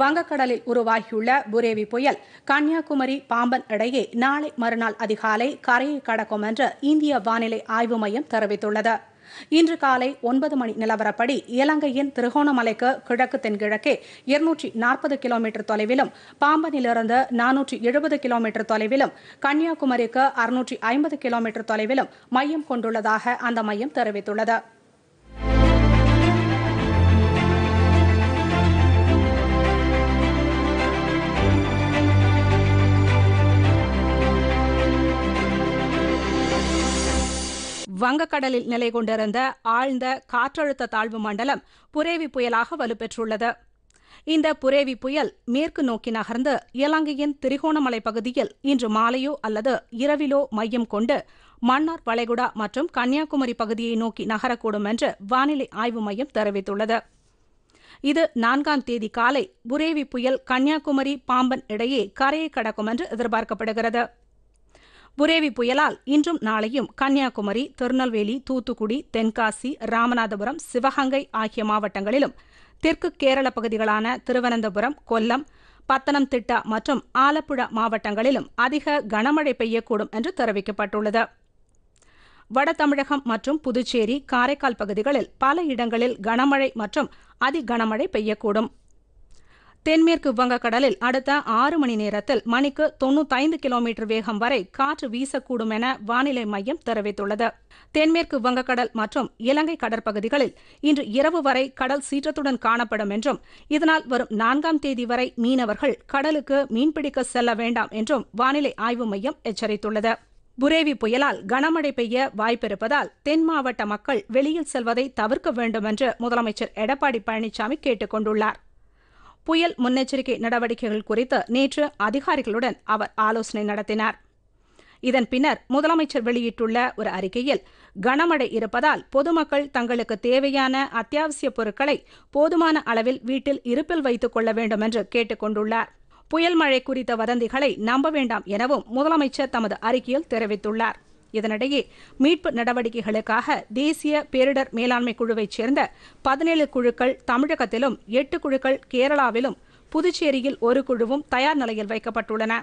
வங்கக்கடலில் உருவாகியுள்ள புரேவி புயல் கன்னியாகுமரி பாம்பன் இடையே நாளை மறுநாள் அதிகாலை கரையை கடக்கும் என்று இந்திய வானிலை ஆய்வு மையம் தெரிவித்துள்ளது இன்று காலை ஒன்பது மணி நிலவரப்படி இலங்கையின் திருகோணமலைக்கு கிழக்கு தென்கிழக்கே இருநூற்றி நாற்பது கிலோமீட்டர் தொலைவிலும் பாம்பனிலிருந்து நானூற்றி எழுபது கிலோமீட்டர் தொலைவிலும் கன்னியாகுமரிக்கு அறுநூற்றி ஐம்பது கிலோமீட்டர் தொலைவிலும் மையம் கொண்டுள்ளதாக அந்த மையம் தெரிவித்துள்ளது வங்கக்கடலில் நிலை கொண்டிருந்த ஆழ்ந்த காற்றழுத்த தாழ்வு மண்டலம் புரேவி புயலாக வலுப்பெற்றுள்ளது இந்த புரேவி புயல் மேற்கு நோக்கி நகர்ந்து இலங்கையின் திரிகோணமலை பகுதியில் இன்று மாலையோ அல்லது இரவிலோ மையம் கொண்டு மன்னார் வளைகுடா மற்றும் கன்னியாகுமரி பகுதியை நோக்கி நகரக்கூடும் என்று வானிலை ஆய்வு மையம் தெரிவித்துள்ளது இது நான்காம் தேதி காலை புரேவி புயல் கன்னியாகுமரி பாம்பன் இடையே கரையை கடக்கும் என்று எதிர்பார்க்கப்படுகிறது புரேவி புயலால் இன்றும் நாளையும் கன்னியாகுமரி திருநெல்வேலி தூத்துக்குடி தென்காசி ராமநாதபுரம் சிவகங்கை ஆகிய மாவட்டங்களிலும் தெற்கு கேரள பகுதிகளான திருவனந்தபுரம் கொல்லம் பத்தனம்திட்டா மற்றும் ஆலப்புழா மாவட்டங்களிலும் அதிக கனமழை பெய்யக்கூடும் என்று தெரிவிக்கப்பட்டுள்ளது வட தமிழகம் மற்றும் புதுச்சேரி காரைக்கால் பகுதிகளில் பல இடங்களில் கனமழை மற்றும் அதிகனமழை பெய்யக்கூடும் தென்மேற்கு வங்கக்கடலில் அடுத்த ஆறு மணி நேரத்தில் மணிக்கு ஐந்து கிலோமீட்டர் வேகம் வரை காற்று வீசக்கூடும் என வானிலை மையம் தெரிவித்துள்ளது தென்மேற்கு வங்கக்கடல் மற்றும் இலங்கை கடற்பகுதிகளில் இன்று இரவு வரை கடல் சீற்றத்துடன் காணப்படும் என்றும் இதனால் வரும் நான்காம் தேதி வரை மீனவர்கள் கடலுக்கு மீன்பிடிக்க செல்ல வேண்டாம் என்றும் வானிலை ஆய்வு மையம் எச்சரித்துள்ளது புரேவி புயலால் கனமழை பெய்ய வாய்ப்பிருப்பதால் தென் மாவட்ட மக்கள் வெளியில் செல்வதை தவிர்க்க வேண்டும் என்று முதலமைச்சர் எடப்பாடி பழனிசாமி கேட்டுக் கொண்டுள்ளாா் புயல் முன்னெச்சரிக்கை நடவடிக்கைகள் குறித்து நேற்று அதிகாரிகளுடன் அவர் ஆலோசனை நடத்தினார் இதன் பின்னர் முதலமைச்சர் வெளியிட்டுள்ள ஒரு அறிக்கையில் கனமழை இருப்பதால் பொதுமக்கள் தங்களுக்கு தேவையான அத்தியாவசிய பொருட்களை போதுமான அளவில் வீட்டில் இருப்பில் வைத்துக் கொள்ள வேண்டும் என்று கேட்டுக் கொண்டுள்ளார் புயல் மழை குறித்த வதந்திகளை நம்ப வேண்டாம் எனவும் முதலமைச்சர் தமது அறிக்கையில் தெரிவித்துள்ளார் இதனிடையே மீட்பு நடவடிக்கைகளுக்காக தேசிய பேரிடர் மேலாண்மை குழுவைச் சேர்ந்த பதினேழு குழுக்கள் தமிழகத்திலும் எட்டு குழுக்கள் கேரளாவிலும் புதுச்சேரியில் ஒரு குழுவும் தயார் நிலையில் வைக்கப்பட்டுள்ளன